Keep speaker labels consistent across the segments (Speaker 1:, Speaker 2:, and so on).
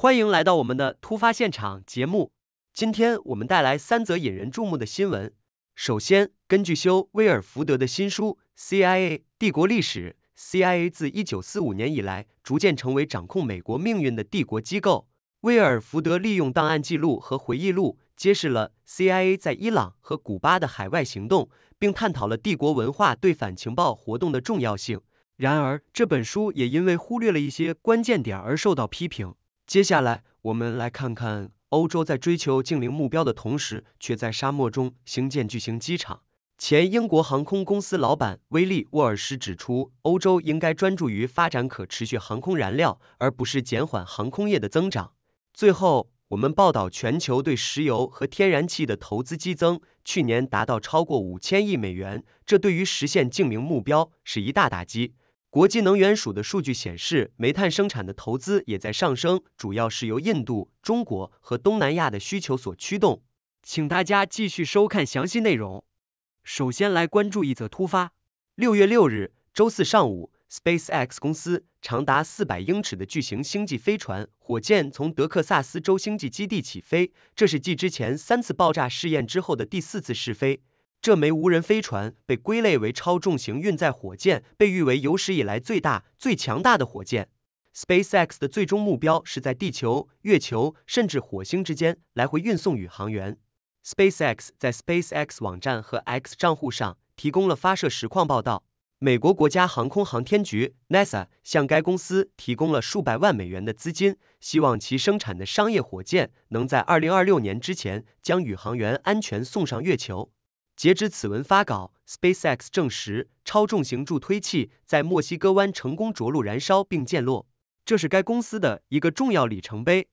Speaker 1: 欢迎来到我们的突发现场节目。今天我们带来三则引人注目的新闻。首先，根据休·威尔福德的新书《CIA 帝国历史》，CIA 自一九四五年以来逐渐成为掌控美国命运的帝国机构。威尔福德利用档案记录和回忆录，揭示了 CIA 在伊朗和古巴的海外行动，并探讨了帝国文化对反情报活动的重要性。然而，这本书也因为忽略了一些关键点而受到批评。接下来，我们来看看欧洲在追求净零目标的同时，却在沙漠中兴建巨型机场。前英国航空公司老板威利·沃尔什指出，欧洲应该专注于发展可持续航空燃料，而不是减缓航空业的增长。最后，我们报道全球对石油和天然气的投资激增，去年达到超过五千亿美元，这对于实现净零目标是一大打击。国际能源署的数据显示，煤炭生产的投资也在上升，主要是由印度、中国和东南亚的需求所驱动。请大家继续收看详细内容。首先来关注一则突发：六月六日，周四上午，SpaceX 公司长达四百英尺的巨型星际飞船火箭从德克萨斯州星际基地起飞，这是继之前三次爆炸试验之后的第四次试飞。这枚无人飞船被归类为超重型运载火箭，被誉为有史以来最大、最强大的火箭。SpaceX 的最终目标是在地球、月球甚至火星之间来回运送宇航员。SpaceX 在 SpaceX 网站和 X 账户上提供了发射实况报道。美国国家航空航天局 NASA 向该公司提供了数百万美元的资金，希望其生产的商业火箭能在2026年之前将宇航员安全送上月球。截至此文发稿，SpaceX 证实超重型助推器在墨西哥湾成功着陆、燃烧并溅落，这是该公司的一个重要里程碑。《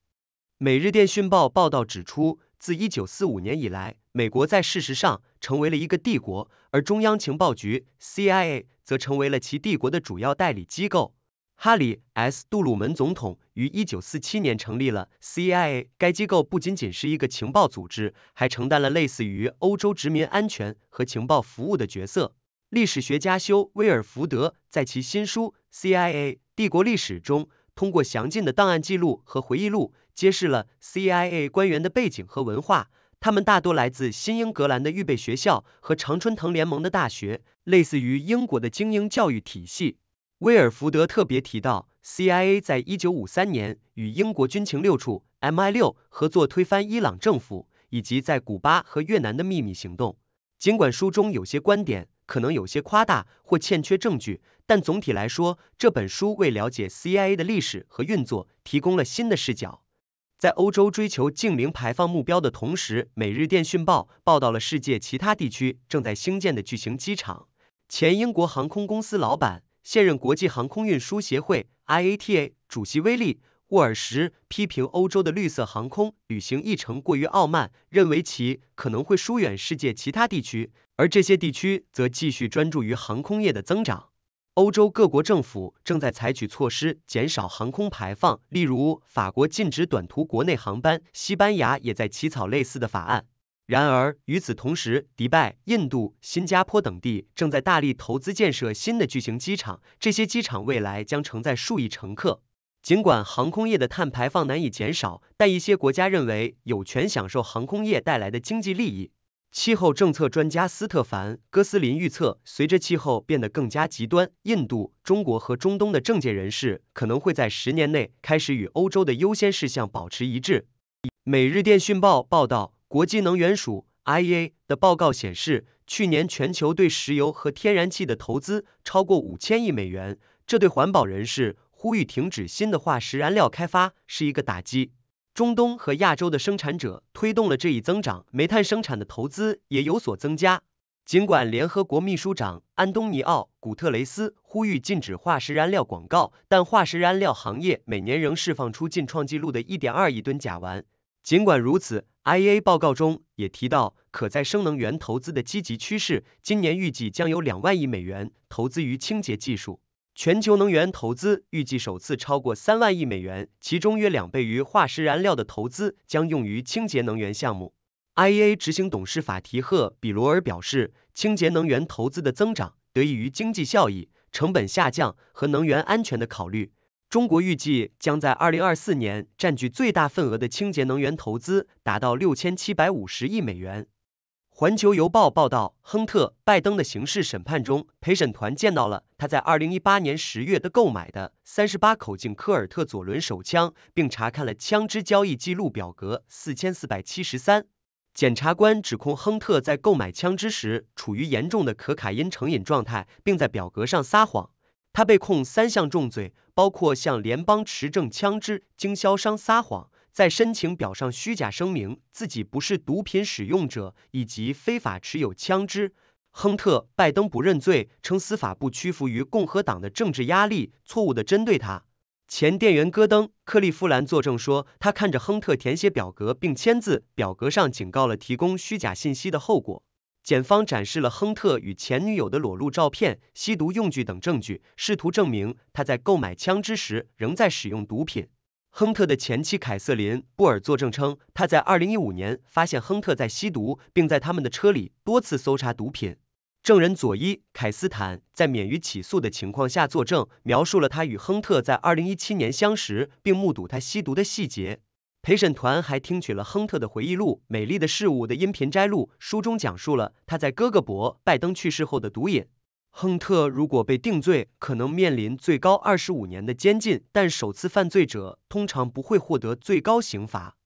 Speaker 1: 每日电讯报》报道指出，自1945年以来，美国在事实上成为了一个帝国，而中央情报局 （CIA） 则成为了其帝国的主要代理机构。哈里 ·S· 杜鲁门总统于1947年成立了 CIA，该机构不仅仅是一个情报组织，还承担了类似于欧洲殖民安全和情报服务的角色。历史学家修·威尔福德在其新书《CIA 帝国历史》中，通过详尽的档案记录和回忆录，揭示了 CIA 官员的背景和文化。他们大多来自新英格兰的预备学校和常春藤联盟的大学，类似于英国的精英教育体系。威尔福德特别提到，CIA 在1953年与英国军情六处 MI 六合作推翻伊朗政府，以及在古巴和越南的秘密行动。尽管书中有些观点可能有些夸大或欠缺证据，但总体来说，这本书为了解 CIA 的历史和运作提供了新的视角。在欧洲追求净零排放目标的同时，《每日电讯报》报道了世界其他地区正在兴建的巨型机场。前英国航空公司老板。现任国际航空运输协会 （IATA） 主席威利·沃尔什批评欧洲的绿色航空旅行议程过于傲慢，认为其可能会疏远世界其他地区，而这些地区则继续专注于航空业的增长。欧洲各国政府正在采取措施减少航空排放，例如法国禁止短途国内航班，西班牙也在起草类似的法案。然而，与此同时，迪拜、印度、新加坡等地正在大力投资建设新的巨型机场，这些机场未来将承载数亿乘客。尽管航空业的碳排放难以减少，但一些国家认为有权享受航空业带来的经济利益。气候政策专家斯特凡·戈斯林预测，随着气候变得更加极端，印度、中国和中东的政界人士可能会在十年内开始与欧洲的优先事项保持一致。《每日电讯报》报道。国际能源署 （IEA） 的报告显示，去年全球对石油和天然气的投资超过五千亿美元，这对环保人士呼吁停止新的化石燃料开发是一个打击。中东和亚洲的生产者推动了这一增长，煤炭生产的投资也有所增加。尽管联合国秘书长安东尼奥·古特雷斯呼吁禁止化石燃料广告，但化石燃料行业每年仍释放出近创纪录的1.2亿吨甲烷。尽管如此，IEA 报告中也提到，可再生能源投资的积极趋势，今年预计将有两万亿美元投资于清洁技术。全球能源投资预计首次超过三万亿美元，其中约两倍于化石燃料的投资将用于清洁能源项目。IEA 执行董事法提赫·比罗尔表示，清洁能源投资的增长得益于经济效益、成本下降和能源安全的考虑。中国预计将在二零二四年占据最大份额的清洁能源投资达到六千七百五十亿美元。环球邮报报道，亨特拜登的刑事审判中，陪审团见到了他在二零一八年十月的购买的三十八口径科尔特左轮手枪，并查看了枪支交易记录表格四千四百七十三。检察官指控亨特在购买枪支时处于严重的可卡因成瘾状态，并在表格上撒谎。他被控三项重罪。包括向联邦持证枪支经销商撒谎，在申请表上虚假声明自己不是毒品使用者，以及非法持有枪支。亨特、拜登不认罪，称司法部屈服于共和党的政治压力，错误地针对他。前店员戈登·克利夫兰作证说，他看着亨特填写表格并签字，表格上警告了提供虚假信息的后果。检方展示了亨特与前女友的裸露照片、吸毒用具等证据，试图证明他在购买枪支时仍在使用毒品。亨特的前妻凯瑟琳·布尔作证称，他在2015年发现亨特在吸毒，并在他们的车里多次搜查毒品。证人佐伊·凯斯坦在免于起诉的情况下作证，描述了他与亨特在2017年相识并目睹他吸毒的细节。陪审团还听取了亨特的回忆录《美丽的事物》的音频摘录，书中讲述了他在哥哥伯·拜登去世后的毒瘾。亨特如果被定罪，可能面临最高二十五年的监禁，但首次犯罪者通常不会获得最高刑罚。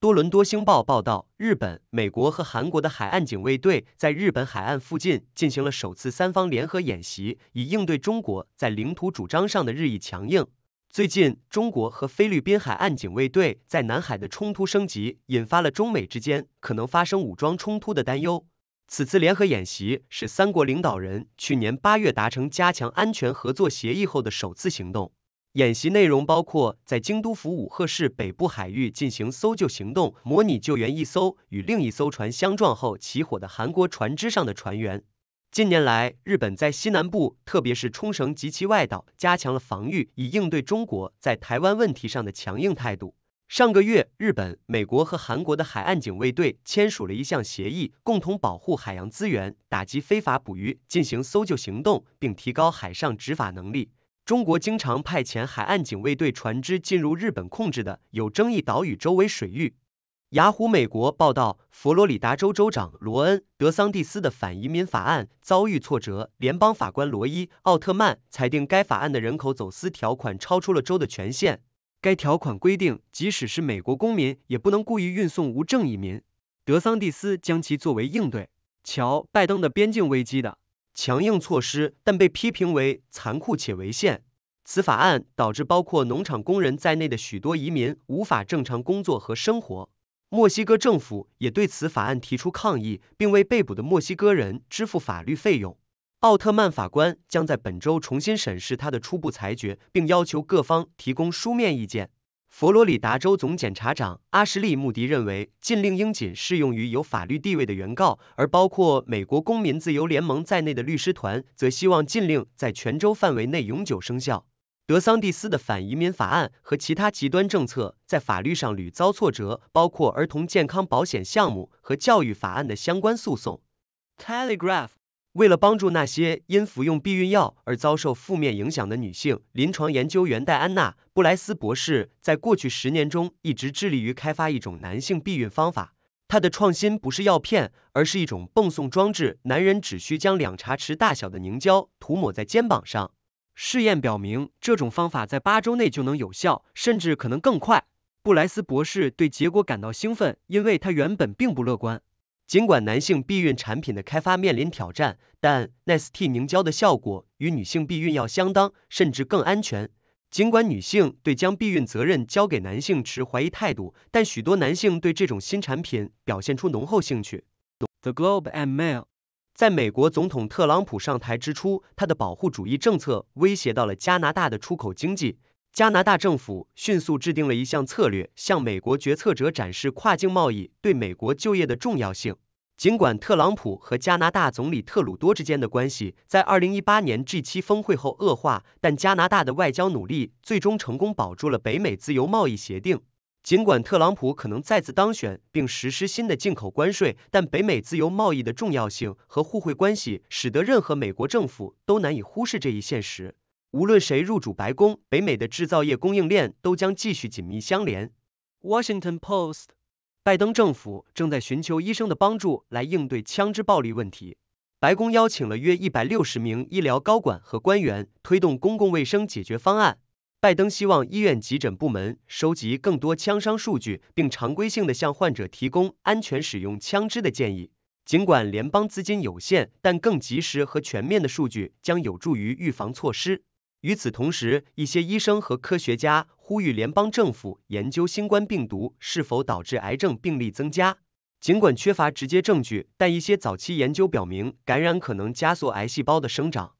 Speaker 1: 多伦多星报报道，日本、美国和韩国的海岸警卫队在日本海岸附近进行了首次三方联合演习，以应对中国在领土主张上的日益强硬。最近，中国和菲律宾海岸警卫队在南海的冲突升级，引发了中美之间可能发生武装冲突的担忧。此次联合演习是三国领导人去年八月达成加强安全合作协议后的首次行动。演习内容包括在京都府五鹤市北部海域进行搜救行动，模拟救援一艘与另一艘船相撞后起火的韩国船只上的船员。近年来，日本在西南部，特别是冲绳及其外岛，加强了防御，以应对中国在台湾问题上的强硬态度。上个月，日本、美国和韩国的海岸警卫队签署了一项协议，共同保护海洋资源、打击非法捕鱼、进行搜救行动，并提高海上执法能力。中国经常派遣海岸警卫队船只进入日本控制的有争议岛屿周围水域。雅虎美国报道，佛罗里达州州长罗恩·德桑蒂斯的反移民法案遭遇挫折。联邦法官罗伊·奥特曼裁定，该法案的人口走私条款超出了州的权限。该条款规定，即使是美国公民，也不能故意运送无证移民。德桑蒂斯将其作为应对乔·拜登的边境危机的强硬措施，但被批评为残酷且违宪。此法案导致包括农场工人在内的许多移民无法正常工作和生活。墨西哥政府也对此法案提出抗议，并为被捕的墨西哥人支付法律费用。奥特曼法官将在本周重新审视他的初步裁决，并要求各方提供书面意见。佛罗里达州总检察长阿什利·穆迪认为，禁令应仅适用于有法律地位的原告，而包括美国公民自由联盟在内的律师团则希望禁令在全州范围内永久生效。德桑蒂斯的反移民法案和其他极端政策在法律上屡遭挫折，包括儿童健康保险项目和教育法案的相关诉讼。Telegraph 为了帮助那些因服用避孕药而遭受负面影响的女性，临床研究员戴安娜·布莱斯博士在过去十年中一直致力于开发一种男性避孕方法。他的创新不是药片，而是一种泵送装置，男人只需将两茶匙大小的凝胶涂抹在肩膀上。试验表明，这种方法在八周内就能有效，甚至可能更快。布莱斯博士对结果感到兴奋，因为他原本并不乐观。尽管男性避孕产品的开发面临挑战，但奈斯蒂凝胶的效果与女性避孕药相当，甚至更安全。尽管女性对将避孕责任交给男性持怀疑态度，但许多男性对这种新产品表现出浓厚兴趣。The Globe and Mail 在美国总统特朗普上台之初，他的保护主义政策威胁到了加拿大的出口经济。加拿大政府迅速制定了一项策略，向美国决策者展示跨境贸易对美国就业的重要性。尽管特朗普和加拿大总理特鲁多之间的关系在2018年 G7 峰会后恶化，但加拿大的外交努力最终成功保住了北美自由贸易协定。尽管特朗普可能再次当选并实施新的进口关税，但北美自由贸易的重要性和互惠关系，使得任何美国政府都难以忽视这一现实。无论谁入主白宫，北美的制造业供应链都将继续紧密相连。Washington Post，拜登政府正在寻求医生的帮助来应对枪支暴力问题。白宫邀请了约一百六十名医疗高管和官员，推动公共卫生解决方案。拜登希望医院急诊部门收集更多枪伤数据，并常规性地向患者提供安全使用枪支的建议。尽管联邦资金有限，但更及时和全面的数据将有助于预防措施。与此同时，一些医生和科学家呼吁联邦政府研究新冠病毒是否导致癌症病例增加。尽管缺乏直接证据，但一些早期研究表明，感染可能加速癌细胞的生长。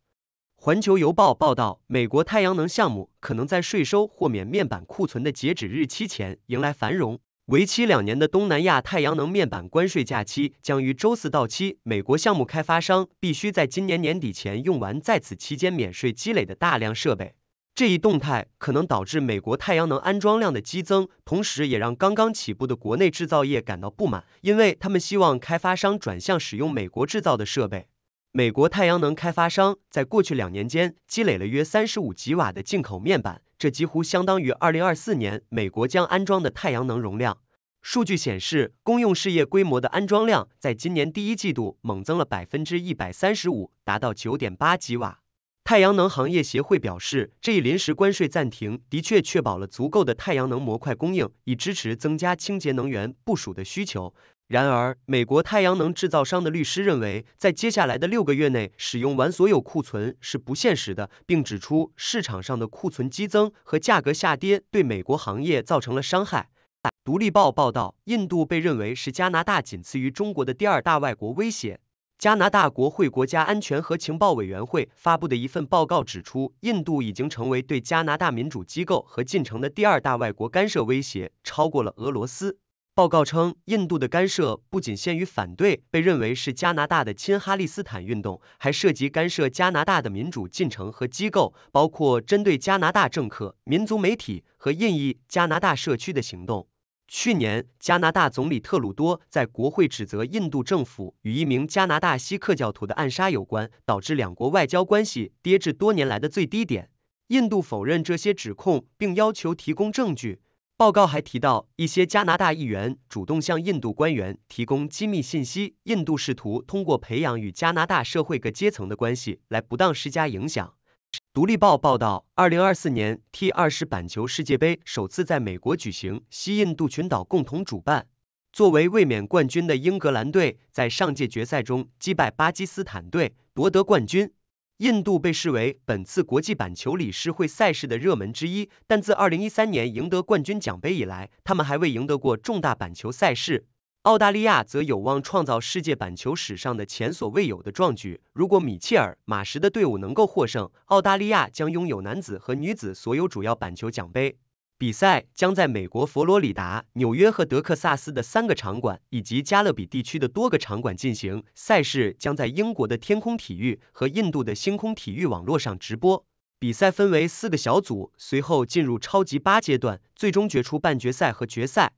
Speaker 1: 《环球邮报》报道，美国太阳能项目可能在税收豁免面板库存的截止日期前迎来繁荣。为期两年的东南亚太阳能面板关税假期将于周四到期，美国项目开发商必须在今年年底前用完在此期间免税积累的大量设备。这一动态可能导致美国太阳能安装量的激增，同时也让刚刚起步的国内制造业感到不满，因为他们希望开发商转向使用美国制造的设备。美国太阳能开发商在过去两年间积累了约三十五吉瓦的进口面板，这几乎相当于二零二四年美国将安装的太阳能容量。数据显示，公用事业规模的安装量在今年第一季度猛增了百分之一百三十五，达到九点八吉瓦。太阳能行业协会表示，这一临时关税暂停的确确保了足够的太阳能模块供应，以支持增加清洁能源部署的需求。然而，美国太阳能制造商的律师认为，在接下来的六个月内使用完所有库存是不现实的，并指出市场上的库存激增和价格下跌对美国行业造成了伤害。《独立报》报道，印度被认为是加拿大仅次于中国的第二大外国威胁。加拿大国会国家安全和情报委员会发布的一份报告指出，印度已经成为对加拿大民主机构和进程的第二大外国干涉威胁，超过了俄罗斯。报告称，印度的干涉不仅限于反对被认为是加拿大的亲哈里斯坦运动，还涉及干涉加拿大的民主进程和机构，包括针对加拿大政客、民族媒体和印裔加拿大社区的行动。去年，加拿大总理特鲁多在国会指责印度政府与一名加拿大锡克教徒的暗杀有关，导致两国外交关系跌至多年来的最低点。印度否认这些指控，并要求提供证据。报告还提到，一些加拿大议员主动向印度官员提供机密信息，印度试图通过培养与加拿大社会各阶层的关系来不当施加影响。《独立报》报道，二零二四年 T 二十板球世界杯首次在美国举行，西印度群岛共同主办。作为卫冕冠军的英格兰队在上届决赛中击败巴基斯坦队，夺得冠军。印度被视为本次国际板球理事会赛事的热门之一，但自2013年赢得冠军奖杯以来，他们还未赢得过重大板球赛事。澳大利亚则有望创造世界板球史上的前所未有的壮举。如果米切尔·马什的队伍能够获胜，澳大利亚将拥有男子和女子所有主要板球奖杯。比赛将在美国佛罗里达、纽约和德克萨斯的三个场馆，以及加勒比地区的多个场馆进行。赛事将在英国的天空体育和印度的星空体育网络上直播。比赛分为四个小组，随后进入超级八阶段，最终决出半决赛和决赛。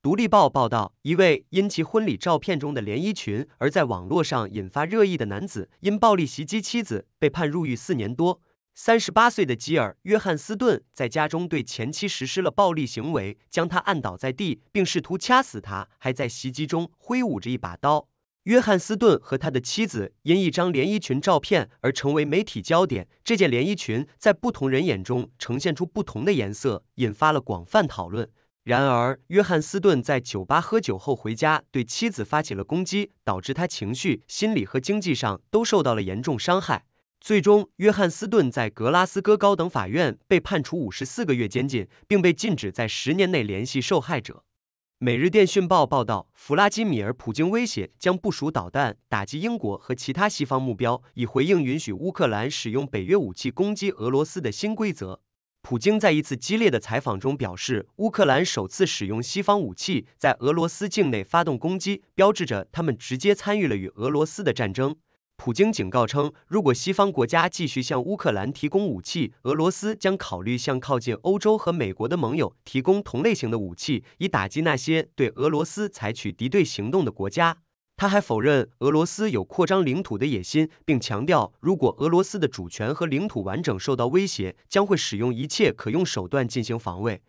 Speaker 1: 独立报报道，一位因其婚礼照片中的连衣裙而在网络上引发热议的男子，因暴力袭击妻子被判入狱四年多。三十八岁的吉尔·约翰斯顿在家中对前妻实施了暴力行为，将他按倒在地，并试图掐死他，还在袭击中挥舞着一把刀。约翰斯顿和他的妻子因一张连衣裙照片而成为媒体焦点，这件连衣裙在不同人眼中呈现出不同的颜色，引发了广泛讨论。然而，约翰斯顿在酒吧喝酒后回家，对妻子发起了攻击，导致他情绪、心理和经济上都受到了严重伤害。最终，约翰斯顿在格拉斯哥高等法院被判处五十四个月监禁，并被禁止在十年内联系受害者。《每日电讯报》报道，弗拉基米尔·普京威胁将部署导弹打击英国和其他西方目标，以回应允许乌克兰使用北约武器攻击俄罗斯的新规则。普京在一次激烈的采访中表示，乌克兰首次使用西方武器在俄罗斯境内发动攻击，标志着他们直接参与了与俄罗斯的战争。普京警告称，如果西方国家继续向乌克兰提供武器，俄罗斯将考虑向靠近欧洲和美国的盟友提供同类型的武器，以打击那些对俄罗斯采取敌对行动的国家。他还否认俄罗斯有扩张领土的野心，并强调，如果俄罗斯的主权和领土完整受到威胁，将会使用一切可用手段进行防卫。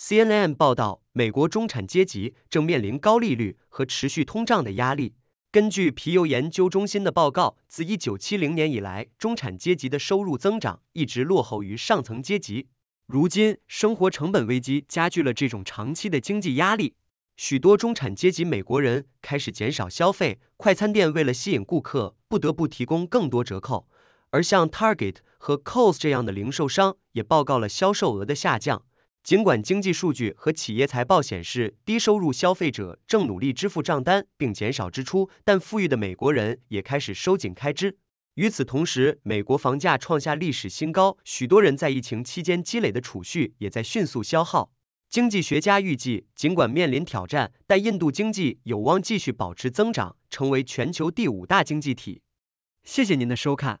Speaker 1: CNN 报道，美国中产阶级正面临高利率和持续通胀的压力。根据皮尤研究中心的报告，自1970年以来，中产阶级的收入增长一直落后于上层阶级。如今，生活成本危机加剧了这种长期的经济压力。许多中产阶级美国人开始减少消费。快餐店为了吸引顾客，不得不提供更多折扣，而像 Target 和 c o s 这样的零售商也报告了销售额的下降。尽管经济数据和企业财报显示，低收入消费者正努力支付账单并减少支出，但富裕的美国人也开始收紧开支。与此同时，美国房价创下历史新高，许多人在疫情期间积累的储蓄也在迅速消耗。经济学家预计，尽管面临挑战，但印度经济有望继续保持增长，成为全球第五大经济体。谢谢您的收看。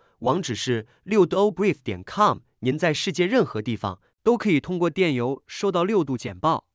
Speaker 1: 网址是6 d o b r i e f c o m 您在世界任何地方都可以通过电邮收到六度简报。